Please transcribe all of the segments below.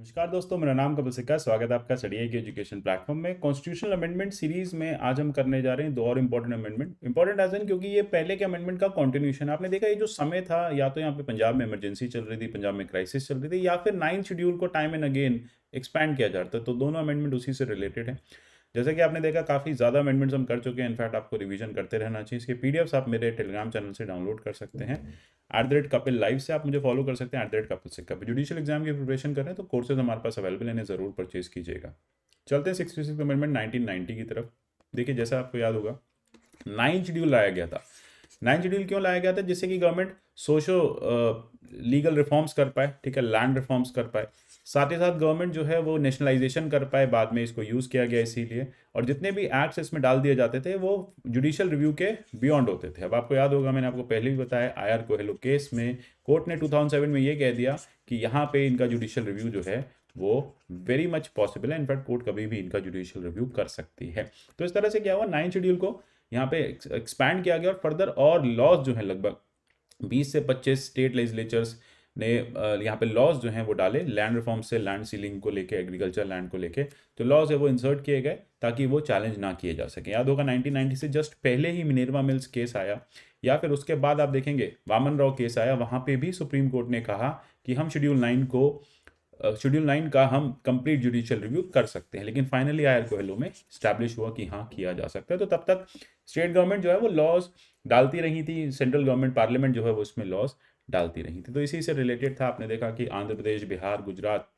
नमस्कार दोस्तों मेरा नाम कपिल सिक्का स्वागत है आपका सड़िया के एजुकेशन प्लेटफॉर्म में कॉन्स्टिट्यूशनल अमेंडमेंट सीरीज में आज हम करने जा रहे हैं दो और important amendment important as an क्योंकि ये पहले के अमेंडमेंट का कॉन्टिन्यूशन आपने देखा ये जो समय था या तो यहाँ पे पंजाब में इमरजेंसी चल रही थी पंजाब में क्राइसिस चल रही थी या फिर नाइन शेड्यूल को टाइम एंड अगेन एक्सपैंड किया जाता है तो दोनों अमेंडमेंट उसी से रिलेटेड है जैसे कि आपने देखा काफ़ी ज़्यादा अमेंडमेंट्स हम कर चुके हैं इनफैक्ट आपको रिवीजन करते रहना चाहिए इसके पी आप मेरे टेलीग्राम चैनल से डाउनलोड कर सकते हैं at the rate Kapil live से आप मुझे फॉलो कर सकते हैं एट द रेट कपिल सिक्का जुडिशियल एग्जाम की प्रिपरेशन कर रहे हैं तो कोर्सेज हमारे पास अवेलेबल इन्हें ज़रूर परचेज कीजिएगा चलते हैं सिक्सटी सिक्स अमेंडमेंट नाइनटीन की तरफ देखिए जैसा आपको याद होगा नाइन शेड्यूल लाया गया था नाइन शेड्यूल क्यों लाया गया था जिससे कि गवर्नमेंट सोशो लीगल रिफॉर्म्स कर पाए ठीक है लैंड रिफॉर्म्स कर पाए साथ ही साथ गवर्नमेंट जो है वो नेशनलाइजेशन कर पाए बाद में इसको यूज़ किया गया इसीलिए और जितने भी एक्ट्स इसमें डाल दिए जाते थे वो जुडिशियल रिव्यू के बियॉन्ड होते थे अब आपको याद होगा मैंने आपको पहले भी बताया आई आर कोहेलो केस में कोर्ट ने 2007 में ये कह दिया कि यहाँ पे इनका जुडिशियल रिव्यू जो है वो वेरी मच पॉसिबल है इनफैक्ट कोर्ट कभी भी इनका जुडिशियल रिव्यू कर सकती है तो इस तरह से क्या हुआ नाइन शेड्यूल को यहाँ पे एक्सपैंड किया गया और फर्दर और लॉज जो है लगभग बीस से पच्चीस स्टेट लेजिस्लेचर्स ने यहाँ पे लॉज जो हैं वो डाले लैंड रिफॉर्म से लैंड सीलिंग को लेके एग्रीकल्चर लैंड को लेके तो लॉज है वो इंसर्ट किए गए ताकि वो चैलेंज ना किए जा सके याद होगा 1990 से जस्ट पहले ही मिनरवा मिल्स केस आया या फिर उसके बाद आप देखेंगे वामन राव केस आया वहाँ पर भी सुप्रीम कोर्ट ने कहा कि हम शेड्यूल नाइन को शेड्यूल नाइन का हम कंप्लीट जुडिशियल रिव्यू कर सकते हैं लेकिन फाइनली आई कोहलो में स्टैब्लिश हुआ कि हाँ किया जा सकता है तो तब तक स्टेट गवर्नमेंट जो है वो लॉज डालती रही थी सेंट्रल गवर्नमेंट पार्लियामेंट जो है वो उसमें लॉज डालती रही थी तो इसी से रिलेटेड था आपने देखा कि आंध्र प्रदेश बिहार गुजरात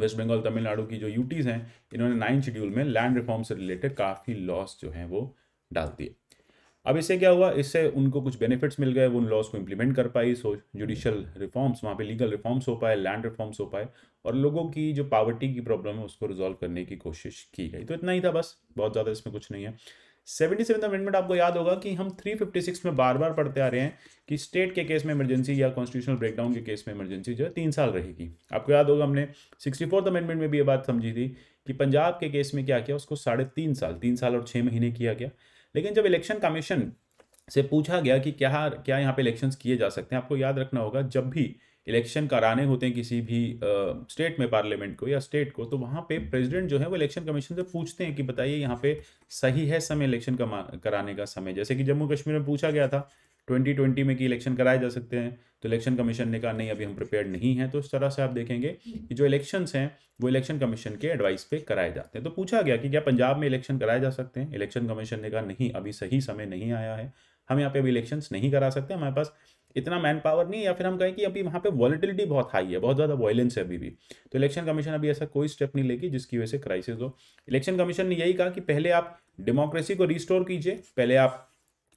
वेस्ट बंगाल तमिलनाडु की जो यूटीज़ हैं इन्होंने नाइन शेड्यूल में लैंड रिफॉर्म से रिलेटेड काफ़ी लॉस जो हैं वो डाल दिए अब इससे क्या हुआ इससे उनको कुछ बेनिफिट्स मिल गए वो उन लॉस को इम्प्लीमेंट कर पाई सो जुडिशल रिफॉर्म्स वहाँ पे लीगल रिफॉर्म्स हो पाए लैंड रिफॉर्म्स हो पाए और लोगों की जो पावर्टी की प्रॉब्लम है उसको रिजॉल्व करने की कोशिश की गई तो इतना ही था बस बहुत ज़्यादा इसमें कुछ नहीं है सेवेंटी सेवन अमेंडमेंट आपको याद होगा कि हम थ्री फिफ्टी सिक्स में बार बार पढ़ते आ रहे हैं कि स्टेट के केस में इमरजेंसी या कॉन्स्टिट्यूशनल ब्रेकडाउन के केस में इमरजेंसी जो है तीन साल रहेगी आपको याद होगा हमने सिक्सटी फोर्थ अमेंडमेंट में भी ये बात समझी थी कि पंजाब के केस में क्या किया उसको साढ़े तीन साल तीन साल और छः महीने किया गया लेकिन जब इलेक्शन कमीशन से पूछा गया कि क्या क्या यहाँ पे इलेक्शंस किए जा सकते हैं आपको याद रखना होगा जब भी इलेक्शन कराने होते हैं किसी भी स्टेट में पार्लियामेंट को या स्टेट को तो वहाँ पे प्रेसिडेंट जो है वो इलेक्शन कमीशन से पूछते हैं कि बताइए यहाँ पे सही है समय इलेक्शन कराने का समय जैसे कि जम्मू कश्मीर में पूछा गया था 2020 में कि इलेक्शन कराए जा सकते हैं तो इलेक्शन कमीशन ने कहा नहीं अभी हम प्रिपेयर नहीं हैं तो इस तरह से आप देखेंगे कि जो इलेक्शंस हैं वो इलेक्शन कमीशन के एडवाइस पे कराए जाते हैं तो पूछा गया कि क्या पंजाब में इलेक्शन कराए जा सकते हैं इलेक्शन कमीशन ने कहा नहीं अभी सही समय नहीं आया है हम यहाँ पे अभी इलेक्शंस नहीं करा सकते हमारे पास इतना मैन पावर नहीं या फिर हम कहें कि अभी वहाँ पे वॉलिटिलिटी बहुत हाई है बहुत ज़्यादा वॉयलेंस है अभी भी तो इलेक्शन कमीशन अभी ऐसा कोई स्टेप नहीं लेगी जिसकी वजह से क्राइसिस हो इलेक्शन कमीशन ने यही कहा कि पहले आप डेमोक्रेसी को रिस्टोर कीजिए पहले आप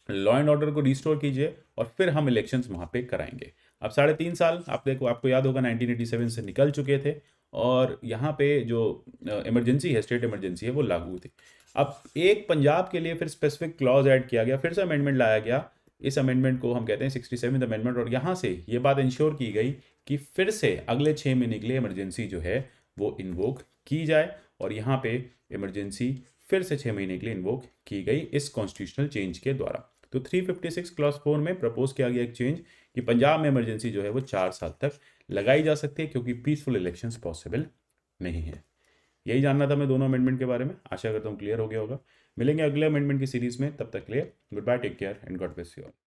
लॉ एंड ऑर्डर को रिस्टोर कीजिए और फिर हम इलेक्शन वहाँ पर कराएंगे अब साढ़े तीन साल आप देखो आपको याद होगा 1987 से निकल चुके थे और यहाँ पे जो इमरजेंसी है स्टेट इमरजेंसी है वो लागू थी अब एक पंजाब के लिए फिर स्पेसिफिक क्लॉज ऐड किया गया फिर से अमेंडमेंट लाया गया इस अमेंडमेंट को हम कहते हैं सिक्सटी सेवन अमेंडमेंट और यहाँ से ये बात इंश्योर की गई कि फिर से अगले छः महीने के लिए इमरजेंसी जो है वो इन्वोक की जाए और यहाँ पे इमरजेंसी फिर से छः महीने के लिए इन्वोक की गई इस कॉन्स्टिट्यूशनल चेंज के द्वारा तो 356 क्लास फोर में प्रपोज किया गया एक चेंज कि पंजाब में इमरजेंसी जो है वो चार साल तक लगाई जा सकती है क्योंकि पीसफुल इलेक्शंस पॉसिबल नहीं है यही जानना था मैं दोनों अमेंडमेंट के बारे में आशा करता हूँ क्लियर हो गया होगा मिलेंगे अगले अमेंडमेंट की सीरीज़ में तब तक clear goodbye take care and God bless you all